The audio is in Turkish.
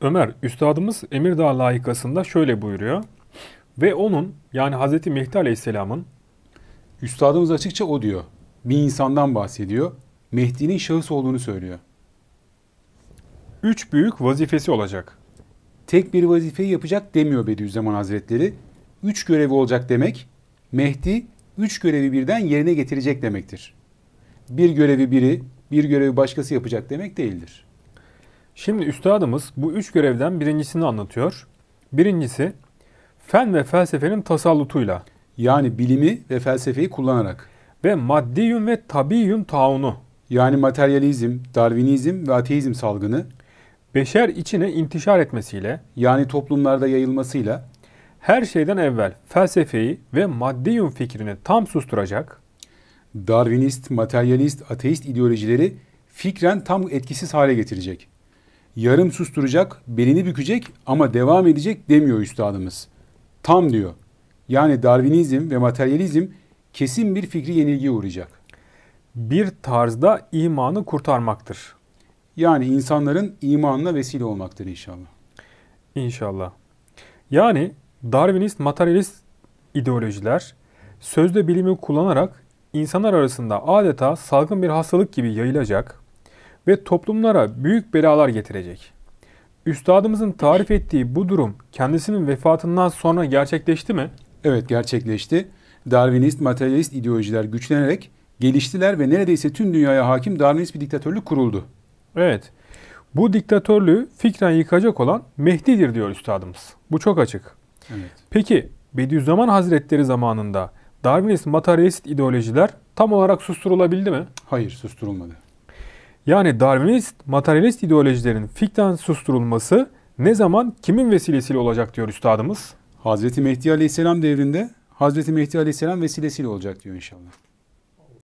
Ömer, Üstadımız Emirdağ layıkasında şöyle buyuruyor. Ve onun yani Hazreti Mehdi Aleyhisselam'ın Üstadımız açıkça o diyor. Bir insandan bahsediyor. Mehdi'nin şahıs olduğunu söylüyor. Üç büyük vazifesi olacak. Tek bir vazifeyi yapacak demiyor Bediüzzaman Hazretleri. Üç görevi olacak demek, Mehdi üç görevi birden yerine getirecek demektir. Bir görevi biri, bir görevi başkası yapacak demek değildir. Şimdi üstadımız bu üç görevden birincisini anlatıyor. Birincisi fen ve felsefenin tasallutuyla. Yani bilimi ve felsefeyi kullanarak. Ve maddiyum ve tabiyum taunu. Yani materyalizm, darvinizm ve ateizm salgını. Beşer içine intişar etmesiyle. Yani toplumlarda yayılmasıyla. Her şeyden evvel felsefeyi ve maddiyum fikrini tam susturacak. Darwinist, materyalist, ateist ideolojileri fikren tam etkisiz hale getirecek yarım susturacak, belini bükecek ama devam edecek demiyor üstadımız. Tam diyor. Yani Darwinizm ve materyalizm kesin bir fikri yenilgiye uğrayacak. Bir tarzda imanı kurtarmaktır. Yani insanların imanına vesile olmaktır inşallah. İnşallah. Yani Darwinist, materyalist ideolojiler sözde bilimi kullanarak insanlar arasında adeta salgın bir hastalık gibi yayılacak, ve toplumlara büyük belalar getirecek. Üstadımızın tarif ettiği bu durum kendisinin vefatından sonra gerçekleşti mi? Evet gerçekleşti. Darwinist, materyalist ideolojiler güçlenerek geliştiler ve neredeyse tüm dünyaya hakim Darwinist bir diktatörlük kuruldu. Evet. Bu diktatörlüğü fikren yıkacak olan Mehdi'dir diyor üstadımız. Bu çok açık. Evet. Peki Bediüzzaman Hazretleri zamanında Darwinist materyalist ideolojiler tam olarak susturulabildi mi? Hayır susturulmadı. Yani Darwinist, materyalist ideolojilerin fikten susturulması ne zaman kimin vesilesiyle olacak diyor üstadımız. Hazreti Mehdi Aleyhisselam devrinde Hazreti Mehdi Aleyhisselam vesilesiyle olacak diyor inşallah.